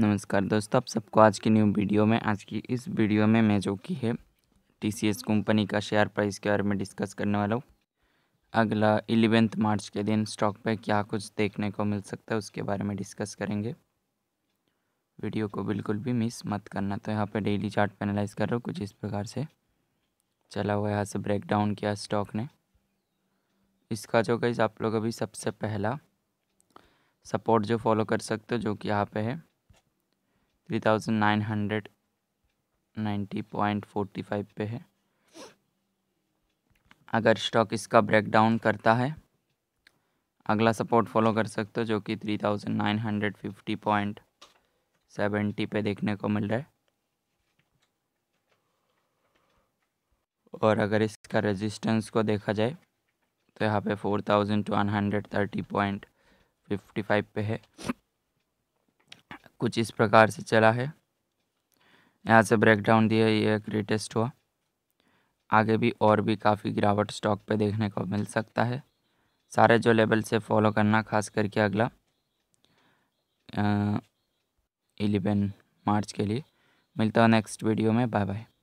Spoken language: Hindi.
नमस्कार दोस्तों आप सबको आज की न्यू वीडियो में आज की इस वीडियो में मैं जो कि है टीसीएस कंपनी का शेयर प्राइस के बारे में डिस्कस करने वाला हूँ अगला इलेवेंथ मार्च के दिन स्टॉक पे क्या कुछ देखने को मिल सकता है उसके बारे में डिस्कस करेंगे वीडियो को बिल्कुल भी मिस मत करना तो यहाँ पर डेली चार्ट एनालाइज कर रहा हूँ कुछ इस प्रकार से चला हुआ यहाँ से ब्रेक डाउन किया स्टॉक ने इसका जो गई आप लोग अभी सबसे पहला सपोर्ट जो फॉलो कर सकते हो जो कि यहाँ पे है three thousand nine hundred point five पे है अगर स्टॉक इसका ब्रेक डाउन करता है अगला सपोर्ट फॉलो कर सकते हो जो कि three thousand nine hundred fifty point seventy पे देखने को मिल रहा है और अगर इसका रेजिस्टेंस को देखा जाए तो यहाँ पे four thousand one hundred thirty point fifty five पे है कुछ इस प्रकार से चला है यहाँ से ब्रेकडाउन दिया ये एक हुआ आगे भी और भी काफ़ी गिरावट स्टॉक पे देखने को मिल सकता है सारे जो लेवल से फॉलो करना खास करके अगला इलेवन मार्च के लिए मिलता है नेक्स्ट वीडियो में बाय बाय